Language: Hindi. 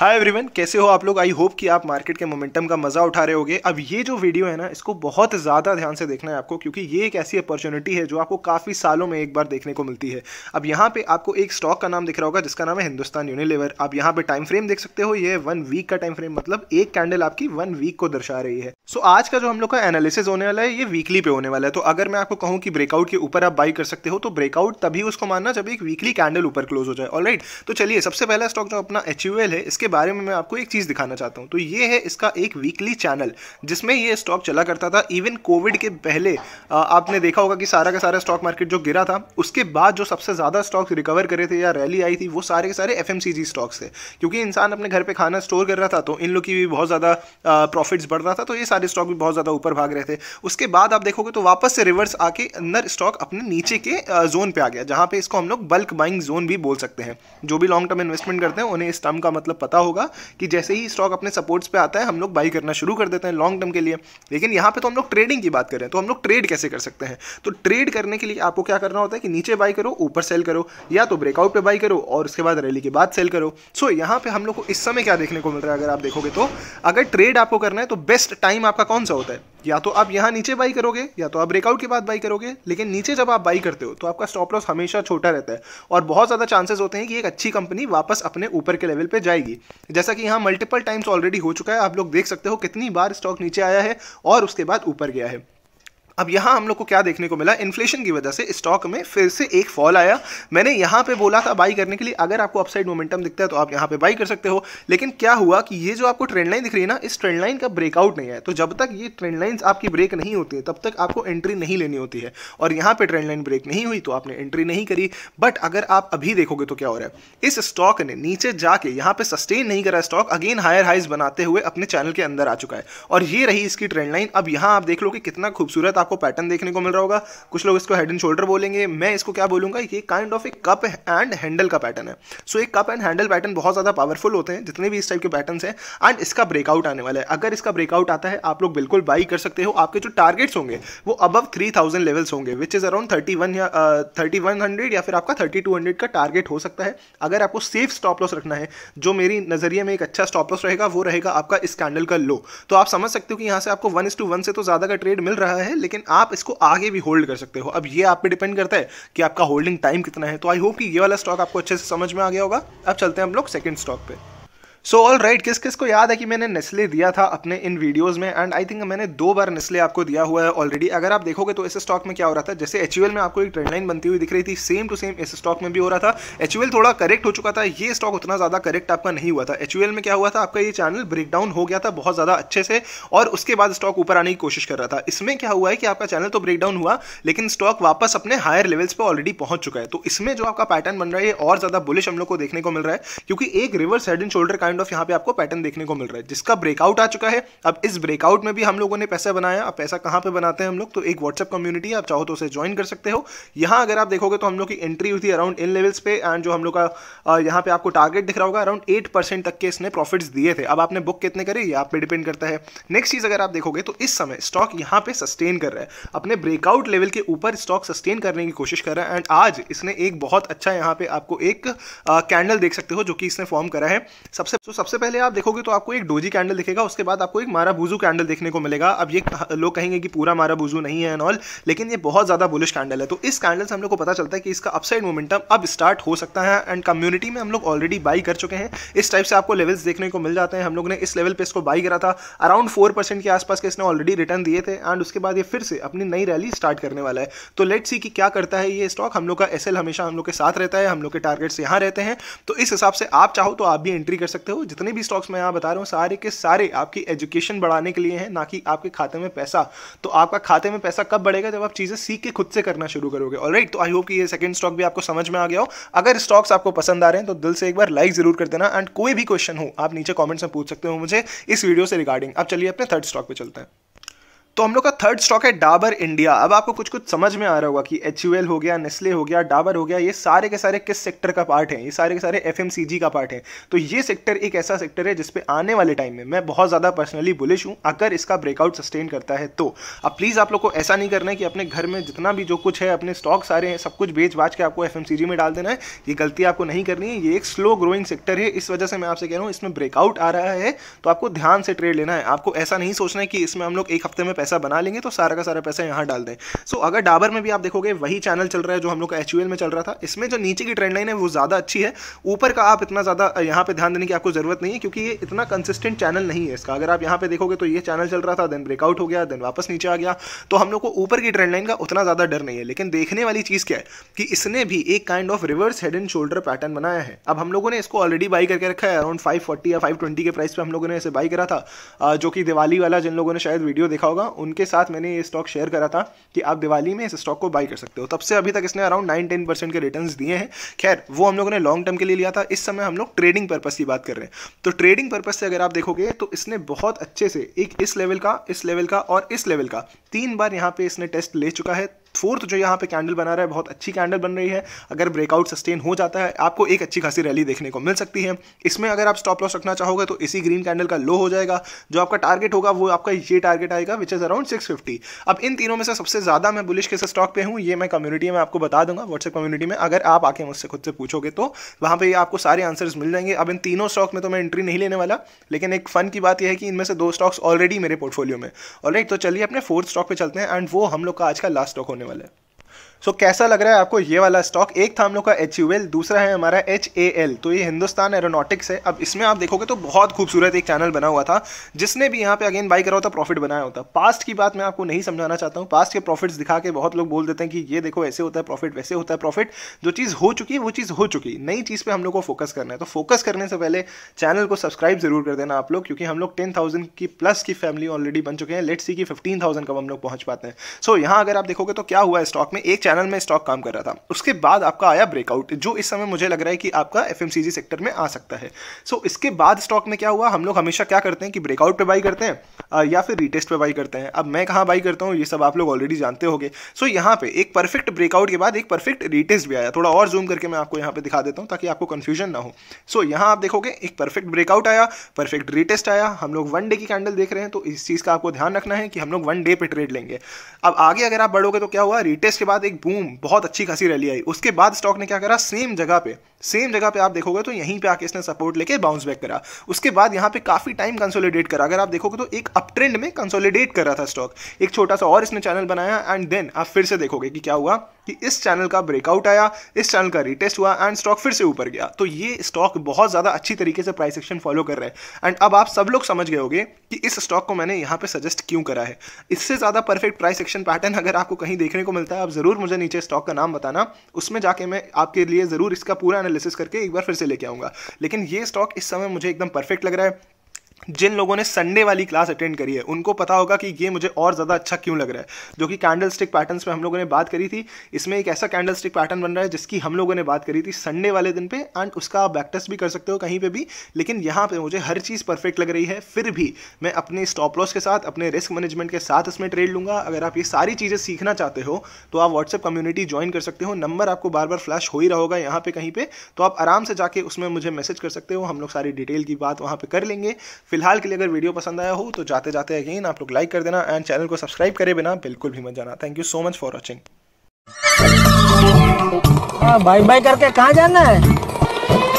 हाय एवरीवन कैसे हो आप लोग आई होप कि आप मार्केट के मोमेंटम का मजा उठा रहे होगे अब ये जो वीडियो है ना इसको बहुत ज़्यादा ध्यान से देखना है आपको क्योंकि ये एक ऐसी अपॉर्चुनिटी है जो आपको काफ़ी सालों में एक बार देखने को मिलती है अब यहाँ पे आपको एक स्टॉक का नाम दिख रहा होगा जिसका नाम है हिंदुस्तान यूनिलेवर आप यहाँ पे टाइम फ्रेम देख सकते हो ये वन वीक का टाइम फ्रेम मतलब एक कैंडल आपकी वन वीक को दर्शा रही है सो so, आज का जो हम लोग का एनालिसिस होने वाला है ये वीकली पे होने वाला है तो अगर मैं आपको कहूँ कि ब्रेकआउट के ऊपर आप बाई कर सकते हो तो ब्रेकआउट तभी उसको मानना जब एक वीकली कैंडल ऊपर क्लोज हो जाए ऑलराइट तो चलिए सबसे पहला स्टॉक जो अपना एच है इसके बारे में मैं आपको एक चीज़ दिखाना चाहता हूँ तो ये है इसका एक वीकली चैनल जिसमें ये स्टॉक चला करता था इवन कोविड के पहले आपने देखा होगा कि सारा का सारा स्टॉक मार्केट जो गिरा था उसके बाद जो सबसे ज़्यादा स्टॉक रिकवर करे थे या रैली आई थी वो सारे के सारे एफ स्टॉक्स थे क्योंकि इंसान अपने घर पर खाना स्टोर कर रहा था तो इन लोग की भी बहुत ज़्यादा प्रॉफिट्स बढ़ रहा था तो ये सारे स्टॉक भी बहुत ज़्यादा ऊपर भाग रहे थे उसके बाद आप देखोगे तो वापस से रिवर्स आके अंदर स्टॉक अपने नीचे के जोन पे आ गया जहां पे इसको हम लोग बल्क बाइंग जोन भी बोल सकते हैं जो भी लॉन्ग टर्म इन्वेस्टमेंट करते हैं उन्हें इस टर्म का मतलब पता पता होगा कि जैसे ही स्टॉक अपने सपोर्ट्स पे आता है हम लोग बाई करना शुरू कर देते हैं लॉन्ग टर्म के लिए लेकिन यहाँ पे तो हम लोग ट्रेडिंग की बात कर रहे हैं तो हम लोग ट्रेड कैसे कर सकते हैं तो ट्रेड करने के लिए आपको क्या करना होता है कि नीचे बाई करो ऊपर सेल करो या तो ब्रेकआउट पर बाई करो और उसके बाद रैली के बाद सेल करो सो यहाँ पर हम लोग को इस समय क्या देखने को मिल रहा है अगर आप देखोगे तो अगर ट्रेड आपको करना है तो बेस्ट टाइम आपका कौन सा होता है या तो आप यहाँ नीचे बाई करोगे या तो आप ब्रेकआउट के बाद बाई करोगे लेकिन नीचे जब आप बाई करते हो तो आपका स्टॉप लॉस हमेशा छोटा रहता है और बहुत ज़्यादा चांसेस होते हैं कि एक अच्छी कंपनी वापस अपने ऊपर के लेवल पे जाएगी जैसा कि यहाँ मल्टीपल टाइम्स ऑलरेडी हो चुका है आप लोग देख सकते हो कितनी बार स्टॉक नीचे आया है और उसके बाद ऊपर गया है अब यहां हम लोग को क्या देखने को मिला इन्फ्लेशन की वजह से स्टॉक में फिर से एक फॉल आया मैंने यहां पे बोला था बाई करने के लिए अगर आपको अपसाइड मोमेंटम दिखता है तो आप यहां पे बाई कर सकते हो लेकिन क्या हुआ कि ये जो आपको ट्रेंड लाइन दिख रही है ना इस ट्रेंड लाइन का ब्रेकआउट नहीं है तो जब तक ये ट्रेंड लाइन आपकी ब्रेक नहीं होती है तब तक आपको एंट्री नहीं लेनी होती है और यहां पर ट्रेंड लाइन ब्रेक नहीं हुई तो आपने एंट्री नहीं करी बट अगर आप अभी देखोगे तो क्या हो रहा है इस स्टॉक ने नीचे जाके यहां पर सस्टेन नहीं करा स्टॉक अगेन हायर हाइज बनाते हुए अपने चैनल के अंदर आ चुका है और ये रही इसकी ट्रेंड लाइन अब यहां आप देख लो कि कितना खूबसूरत आप आपको पैटर्न देखने को मिल रहा होगा कुछ लोग इसको हेड एंड शोल्डर बोलेंगे मैं इसको क्या बोलूंगा ये kind of a cup and handle का पैटर्न है सो so, एक कप एंड हैंडल पैटर्न बहुत ज़्यादा पावरफुल होते हैं जितने भी इस टाइप के पैटर्न है एंड इसका ब्रेकआउट आने वाला है अगर इसका ब्रेकआउट आता है आप लोग बिल्कुल बाई कर सकते हो आपके जो टारगेट्स होंगे वो अबव थ्री थाउजेंड लेवल्स होंगे which is around thirty one या थर्टी वन हंड्रेड या फिर आपका थर्टी टू हंड्रेड का टारगेट हो सकता है अगर आपको सेफ स्टॉप लॉस रखना है जो मेरी नज़रिए में एक अच्छा स्टॉप लॉस रहेगा वो रहेगा आपका इस कैंडल का लो तो आप समझ सकते हो कि यहां से आपको वन इस टू वन से तो ज़्यादा का ट्रेड मिल रहा है लेकिन लेकिन आप इसको आगे भी होल्ड कर सकते हो अब ये आप पे डिपेंड करता है कि आपका होल्डिंग टाइम कितना है तो आई होप कि ये वाला स्टॉक आपको अच्छे से समझ में आ गया होगा अब चलते हैं हम लोग सेकेंड स्टॉक पर सो ऑल राइट किस किस को याद है कि मैंने नेस्ले दिया था अपने इन वीडियोस में एंड आई थिंक मैंने दो बार नेस्ले आपको दिया हुआ है ऑलरेडी अगर आप देखोगे तो इस स्टॉक में क्या हो रहा था जैसे एच में आपको एक ट्रेंडलाइन बनती हुई दिख रही थी सेम टू सेम इस स्टॉक में भी हो रहा था एच थोड़ा करेक्ट हो चुका था ये स्टॉक उतना ज़्यादा करेक्ट आपका नहीं हुआ था एच में क्या हुआ था आपका ये चैनल ब्रेकडाउन हो गया था बहुत ज़्यादा अच्छे से और उसके बाद स्टॉक ऊपर आने की कोशिश कर रहा था इसमें क्या हुआ है कि आपका चैनल तो ब्रेकडाउन हुआ लेकिन स्टॉक वापस अपने हायर लेवल्स पर ऑलरेडी पहुंच चुका है तो इसमें जो आपका पैटर्न बन रहा है और ज़्यादा बुलिश हम लोग को देखने को मिल रहा है क्योंकि एक रिवर्स हेड एंड शोल्डर का काइंड ऑफ यहाँ पे आपको पैटर्न देखने को मिल रहा है जिसका ब्रेकआउट आ चुका है अब इस ब्रेकआउट में भी हम लोगों ने पैसा बनाया अब पैसा कहाँ पे बनाते हैं हम लोग तो एक व्हाट्सअप कम्युनिटी आप चाहो तो उसे ज्वाइन कर सकते हो यहाँ अगर आप देखोगे तो हम लोग की एंट्री हुई थी अराउंड इन लेवल्स पे एंड जो हम लोग का यहाँ पे आपको टारगेट दिख रहा होगा अराउंड एट तक के इसने प्रॉफिट दिए थे अब आपने बुक कितने करे ये आप पे डिपेंड करता है नेक्स्ट चीज़ अगर आप देखोगे तो इस समय स्टॉक यहाँ पे सस्टेन कर रहा है अपने ब्रेकआउट लेवल के ऊपर स्टॉक सस्टेन करने की कोशिश कर रहा है एंड आज इसने एक बहुत अच्छा यहाँ पे आपको एक कैंडल देख सकते हो जो कि इसने फॉर्म करा है सबसे तो सबसे पहले आप देखोगे तो आपको एक डोजी कैंडल दिखेगा उसके बाद आपको एक माराबूजू कैंडल देखने को मिलेगा अब ये लोग कहेंगे कि पूरा माराबूजू नहीं है एनऑल ऑल लेकिन ये बहुत ज़्यादा बुलिश कैंडल है तो इस कैंडल से हम लोग को पता चलता है कि इसका अपसाइड मोमेंटम अब स्टार्ट हो सकता है एंड कम्युनिटी में हम लोग ऑलरेडी बाई कर चुके हैं इस टाइप से आपको लेवल्स देखने को मिल जाते हैं हम लोग ने इस लेवल पर इसको बाई करा था अराउंड फोर के आसपास के इसने ऑलरेडी रिटर्न दिए थे एंड उसके बाद ये फिर से अपनी नई रैली स्टार्ट करने वाला है तो लेट सी कि क्या करता है ये स्टॉक हम लोग का एस हमेशा हम लोग के साथ रहता है हम लोग के टारगेट्स यहाँ रहते हैं तो इस हिसाब से आप चाहो तो आप भी एंट्री कर सकते सकते हो जितने भी स्टॉक्स मैं यहाँ बता रहा हूँ सारे के सारे आपकी एजुकेशन बढ़ाने के लिए हैं ना कि आपके खाते में पैसा तो आपका खाते में पैसा कब बढ़ेगा जब आप चीज़ें सीख के खुद से करना शुरू करोगे ऑल तो आई होप कि ये सेकंड स्टॉक भी आपको समझ में आ गया हो अगर स्टॉक्स आपको पसंद आ रहे हैं तो दिल से एक बार लाइक जरूर कर देना एंड कोई भी क्वेश्चन हो आप नीचे कॉमेंट्स में पूछ सकते हो मुझे इस वीडियो से रिगार्डिंग अब चलिए अपने थर्ड स्टॉक पर चलते हैं तो हम लोग का थर्ड स्टॉक है डाबर इंडिया अब आपको कुछ कुछ समझ में आ रहा होगा कि एच हो गया नेस्ले हो गया डाबर हो गया ये सारे के सारे किस सेक्टर का पार्ट है ये सारे के सारे एफ का पार्ट है तो ये सेक्टर एक ऐसा सेक्टर है जिसपे आने वाले टाइम में मैं बहुत ज़्यादा पर्सनली बुलिश हूँ अगर इसका ब्रेकआउट सस्टेन करता है तो अब प्लीज़ आप लोग को ऐसा नहीं करना है कि अपने घर में जितना भी जो कुछ है अपने स्टॉक सारे हैं सब कुछ बेच बाच के आपको एफ में डाल देना है ये गलती आपको नहीं करनी है ये एक स्लो ग्रोइंग सेक्टर है इस वजह से मैं आपसे कह रहा हूँ इसमें ब्रेकआउट आ रहा है तो आपको ध्यान से ट्रेड लेना है आपको ऐसा नहीं सोचना है कि इसमें हम लोग एक हफ्ते में पैसे पैसा बना लेंगे तो सारा का सारा पैसा यहाँ डाल दें सो so, अगर डाबर में भी आप देखोगे वही चैनल चल रहा है जो हम लोग का एच में चल रहा था इसमें जो नीचे की ट्रेंड लाइन है वो ज़्यादा अच्छी है ऊपर का आप इतना ज़्यादा यहाँ पर ध्यान देने की आपको ज़रूरत नहीं है क्योंकि ये इतना कंसिस्टेंट चैनल नहीं है इसका अगर आप यहाँ पर देखोगे तो ये चैनल चल रहा था देन ब्रेकआउट हो गया देन वापस नीचे आ गया तो हम लोग को ऊपर की ट्रेंड लाइन का उतना ज़्यादा डर नहीं है लेकिन देखने वाली चीज़ क्या है कि इसने भी एक kind of reverse head and shoulder pattern बनाया है अब हम लोगों ने इसको ऑलरेडी बाई करके रखा है अराउंड 540 या 520 के प्राइस पे हम लोगों ने इसे बाई करा था जो कि दिवाली वाला जिन लोगों ने शायद वीडियो देखा होगा उनके साथ मैंने ये स्टॉक शेयर करा था कि आप दिवाली में इस स्टॉक को बाई कर सकते हो तब से अभी तक इसने अराउंड नाइन टेन परसेंट के रिटर्न दिए हैं खैर वो हम लोगों ने लॉन्ग टर्म के लिए लिया था इस समय हम लोग ट्रेडिंग पर्पज की बात कर रहे हैं तो ट्रेडिंग पर्पज से अगर आप देखोगे तो इसने बहुत अच्छे से एक इस लेवल का इस लेवल का और इस लेवल का तीन बार यहाँ पे इसने टेस्ट ले चुका है फोर्थ जो यहाँ पे कैंडल बना रहा है बहुत अच्छी कैंडल बन रही है अगर ब्रेकआउट सस्टेन हो जाता है आपको एक अच्छी खासी रैली देखने को मिल सकती है इसमें अगर आप स्टॉप लॉस रखना चाहोगे तो इसी ग्रीन कैंडल का लो हो जाएगा जो आपका टारगेट होगा वो आपका ये टारगेट आएगा विच इज़ अराउंड सिक्स अब इन तीनों में से सबसे ज़्यादा मैं बुलिश किस स्टॉक पर हूँ ये मैं कम्युनिटी में आपको बता दूंगा व्हाट्सएप कम्युनिटी में अगर आप आके मुझसे खुद से पूछोगे तो वहाँ पर आपको सारे आंसर्स मिल जाएंगे अब इन तीनों स्टॉक में तो मैं एंट्री नहीं लेने वाला लेकिन एक फन की बात यह है कि इनमें से दो स्टॉक्स ऑलरेडी मेरे पोर्टफोलियो में ऑलराइट तो चलिए अपने फोर्थ स्टॉक पे चलते हैं एंड वो हम लोग का आज का लास्ट स्टॉक होने वाला है सो so, कैसा लग रहा है आपको ये वाला स्टॉक एक था हम लोग का एच यू एल दूसरा है हमारा एच ए एल तो ये हिंदुस्तान एरोनॉटिक्स है अब इसमें आप देखोगे तो बहुत खूबसूरत एक चैनल बना हुआ था जिसने भी यहाँ पे अगेन बाई करा होता प्रॉफिट बनाया होता पास्ट की बात मैं आपको नहीं समझाना चाहता हूँ पास्ट के प्रॉफिट्स दिखा के बहुत लोग बोल देते हैं कि ये देखो ऐसे होता है प्रॉफिट वैसे होता है प्रॉफिट जो चीज़ हो चुकी है वो चीज़ हो चुकी नई चीज़ पर हम लोग को फोकस करना है तो फोकस करने से पहले चैनल को सब्सक्राइब जरूर कर देना आप लोग क्योंकि हम लोग टेन थाउजेंड की प्लस की फैमिली ऑलरेडी बन चुके हैं लेट सी की फिफ्टीन थाउजेंड कब हम लोग पहुंच पाते हैं सो यहाँ अगर आप देखोगे तो क्या हुआ है स्टॉक में एक चैनल में स्टॉक काम कर रहा था उसके बाद आपका आया ब्रेकआउट जो इस समय मुझे लग रहा है कि आपका एफ सेक्टर में आ सकता है सो so, इसके बाद स्टॉक में क्या हुआ हम लोग हमेशा क्या करते हैं कि ब्रेकआउट पे बाई करते हैं या फिर रिटेस्ट पे बाई करते हैं अब मैं कहाँ बाई करता हूँ ये सब आप लोग ऑलरेडी जानते हो सो so, यहाँ पे एक परफेक्ट ब्रेकआउट के बाद एक परफेक्ट रिटेस्ट भी आया थोड़ा और जूम करके मैं आपको यहाँ पे दिखा देता हूँ ताकि आपको कन्फ्यूजन ना हो सो so, यहाँ आप देखोगे एक परफेक्ट ब्रेकआउट आया परफेक्ट रिटेस्ट आया हम लोग वन डे की कैंडल देख रहे हैं तो इस चीज़ का आपको ध्यान रखना है कि हम लोग वन डे पे ट्रेड लेंगे अब आगे अगर आप बढ़ोगे तो क्या हुआ रिटेस्ट के बाद एक बूम बहुत अच्छी खासी रैली आई उसके बाद स्टॉक ने क्या करा सेम जगह पे सेम जगह पे आप देखोगे तो यहीं पे आके इसने सपोर्ट लेके बाउंस बैक करा उसके बाद यहाँ पे काफ़ी टाइम कंसोलिडेट करा अगर आप देखोगे तो एक अप ट्रेंड में कंसोलिडेट कर रहा था स्टॉक एक छोटा सा और इसने चैनल बनाया एंड देन आप फिर से देखोगे कि क्या हुआ कि इस चैनल का ब्रेकआउट आया इस चैनल का रिटेस्ट हुआ एंड स्टॉक फिर से ऊपर गया तो ये स्टॉक बहुत ज़्यादा अच्छी तरीके से प्राइस एक्शन फॉलो कर रहे हैं एंड अब आप सब लोग समझ गए होंगे कि इस स्टॉक को मैंने यहाँ पे सजेस्ट क्यों करा है इससे ज़्यादा परफेक्ट प्राइस एक्शन पैटर्न अगर आपको कहीं देखने को मिलता है आप ज़रूर मुझे नीचे स्टॉक का नाम बताना उसमें जाके मैं आपके लिए ज़रूर इसका पूरा एनालिसिस करके एक बार फिर से लेके आऊंगा लेकिन ये स्टॉक इस समय मुझे एकदम परफेक्ट लग रहा है जिन लोगों ने संडे वाली क्लास अटेंड करी है उनको पता होगा कि ये मुझे और ज़्यादा अच्छा क्यों लग रहा है जो कि कैंडल स्टिक पैटर्न पर हम लोगों ने बात करी थी इसमें एक ऐसा कैंडल स्टिक पैटर्न बन रहा है जिसकी हम लोगों ने बात करी थी संडे वाले दिन पे एंड उसका आप बैकटेस्ट भी कर सकते हो कहीं पर भी लेकिन यहाँ पर मुझे हर चीज़ परफेक्ट लग रही है फिर भी मैं अपने स्टॉप लॉस के साथ अपने रिस्क मैनेजमेंट के साथ इसमें ट्रेड लूँगा अगर आप ये सारी चीज़ें सीखना चाहते हो तो आप व्हाट्सअप कम्युनिटी ज्वाइन कर सकते हो नंबर आपको बार बार फ्लैश हो ही रहा होगा यहाँ पर कहीं पर तो आप आराम से जाके उसमें मुझे मैसेज कर सकते हो हम लोग सारी डिटेल की बात वहाँ पर कर लेंगे फिलहाल के लिए अगर वीडियो पसंद आया हो तो जाते जाते अगेन आप लोग लाइक कर देना एंड चैनल को सब्सक्राइब करे बिना बिल्कुल भी मत जाना thank you so much for watching bye bye करके कहाँ जाना है